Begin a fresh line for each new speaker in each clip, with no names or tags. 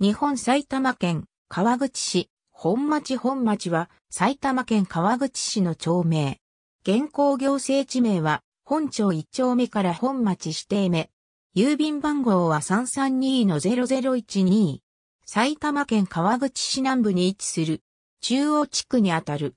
日本埼玉県川口市本町本町は埼玉県川口市の町名。現行行政地名は本町1丁目から本町指定目。郵便番号は332-0012。埼玉県川口市南部に位置する中央地区にあたる。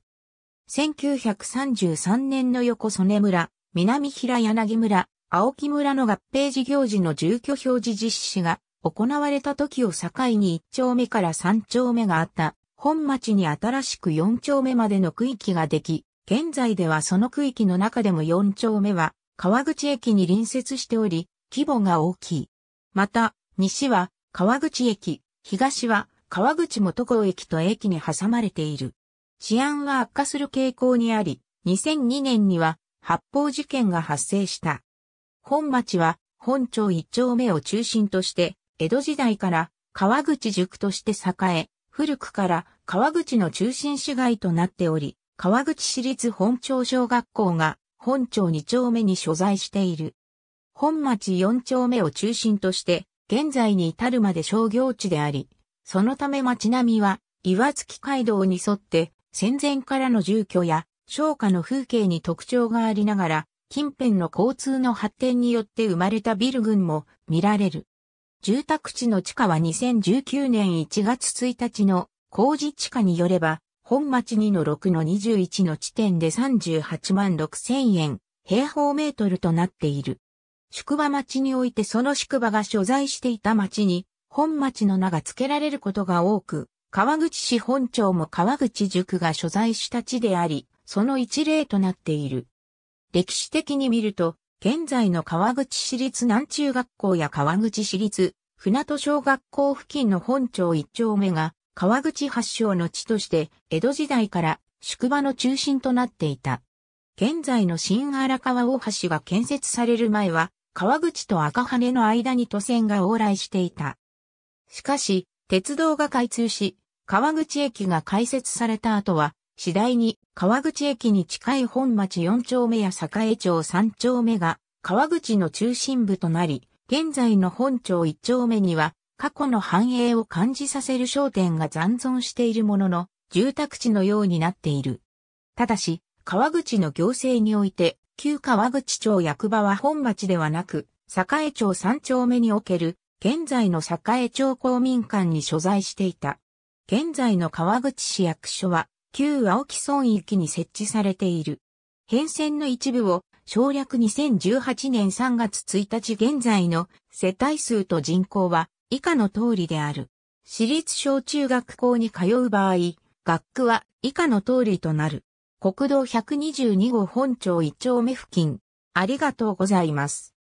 1933年の横曽根村、南平柳村、青木村の合併事業時の住居表示実施が行われた時を境に一丁目から三丁目があった、本町に新しく四丁目までの区域ができ、現在ではその区域の中でも四丁目は、川口駅に隣接しており、規模が大きい。また、西は川口駅、東は川口元港駅と駅に挟まれている。治安は悪化する傾向にあり、2002年には発砲事件が発生した。本町は本町一丁目を中心として江戸時代から川口塾として栄え、古くから川口の中心市街となっており、川口市立本町小学校が本町2丁目に所在している。本町4丁目を中心として、現在に至るまで商業地であり、そのため町並みは岩月街道に沿って戦前からの住居や商家の風景に特徴がありながら、近辺の交通の発展によって生まれたビル群も見られる。住宅地の地価は2019年1月1日の工事地価によれば、本町2の6の21の地点で38万6千円、平方メートルとなっている。宿場町においてその宿場が所在していた町に、本町の名が付けられることが多く、川口市本町も川口塾が所在した地であり、その一例となっている。歴史的に見ると、現在の川口市立南中学校や川口市立船戸小学校付近の本町一丁目が川口発祥の地として江戸時代から宿場の中心となっていた。現在の新荒川大橋が建設される前は川口と赤羽の間に都線が往来していた。しかし、鉄道が開通し、川口駅が開設された後は次第に川口駅に近い本町4丁目や栄町3丁目が川口の中心部となり、現在の本町1丁目には過去の繁栄を感じさせる商店が残存しているものの、住宅地のようになっている。ただし、川口の行政において、旧川口町役場は本町ではなく、栄町3丁目における、現在の栄町公民館に所在していた。現在の川口市役所は、旧青木村域に設置されている。変遷の一部を省略2018年3月1日現在の世帯数と人口は以下の通りである。私立小中学校に通う場合、学区は以下の通りとなる。国道122号本町1丁目付近。ありがとうございます。